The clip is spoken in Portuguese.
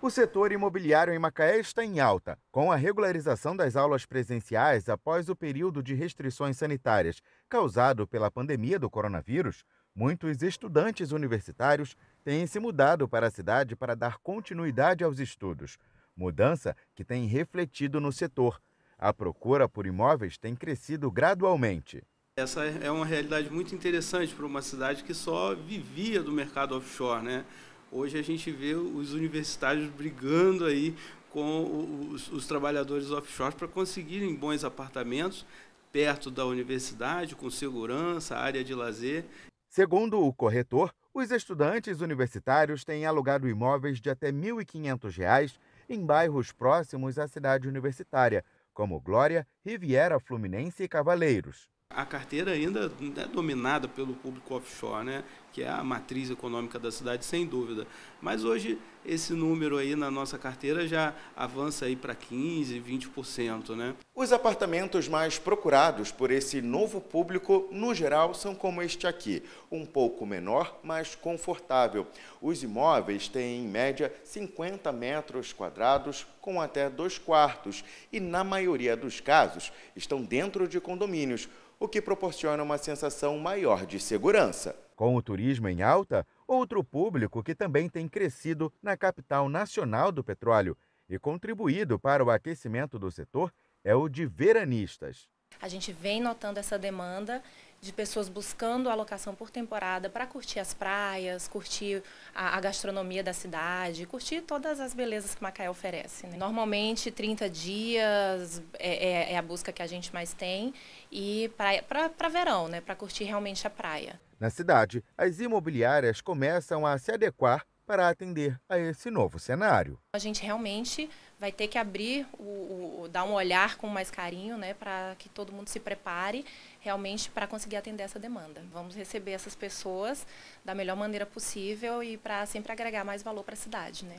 O setor imobiliário em Macaé está em alta. Com a regularização das aulas presenciais após o período de restrições sanitárias causado pela pandemia do coronavírus, muitos estudantes universitários têm se mudado para a cidade para dar continuidade aos estudos. Mudança que tem refletido no setor. A procura por imóveis tem crescido gradualmente. Essa é, é uma realidade muito interessante para uma cidade que só vivia do mercado offshore, né? Hoje a gente vê os universitários brigando aí com os, os trabalhadores offshore para conseguirem bons apartamentos perto da universidade, com segurança, área de lazer. Segundo o corretor, os estudantes universitários têm alugado imóveis de até R$ 1.500 em bairros próximos à cidade universitária, como Glória, Riviera Fluminense e Cavaleiros. A carteira ainda é dominada pelo público offshore, né? que é a matriz econômica da cidade, sem dúvida. Mas hoje esse número aí na nossa carteira já avança aí para 15, 20%, né? Os apartamentos mais procurados por esse novo público, no geral, são como este aqui, um pouco menor, mas confortável. Os imóveis têm, em média, 50 metros quadrados com até dois quartos e, na maioria dos casos, estão dentro de condomínios, o que proporciona uma sensação maior de segurança. Com o turismo em alta, outro público que também tem crescido na capital nacional do petróleo e contribuído para o aquecimento do setor é o de veranistas. A gente vem notando essa demanda de pessoas buscando alocação por temporada para curtir as praias, curtir a, a, gastronomia da cidade, curtir todas as belezas que Macaé oferece. Né? Normalmente, 30 dias é, é, é, a busca que a gente mais tem e para verão, né? para curtir realmente a praia. Na cidade, as imobiliárias começam a se adequar para atender a esse novo cenário. A gente realmente vai ter que abrir, o, o, dar um olhar com mais carinho, né, para que todo mundo se prepare realmente para conseguir atender essa demanda. Vamos receber essas pessoas da melhor maneira possível e para sempre agregar mais valor para a cidade. Né?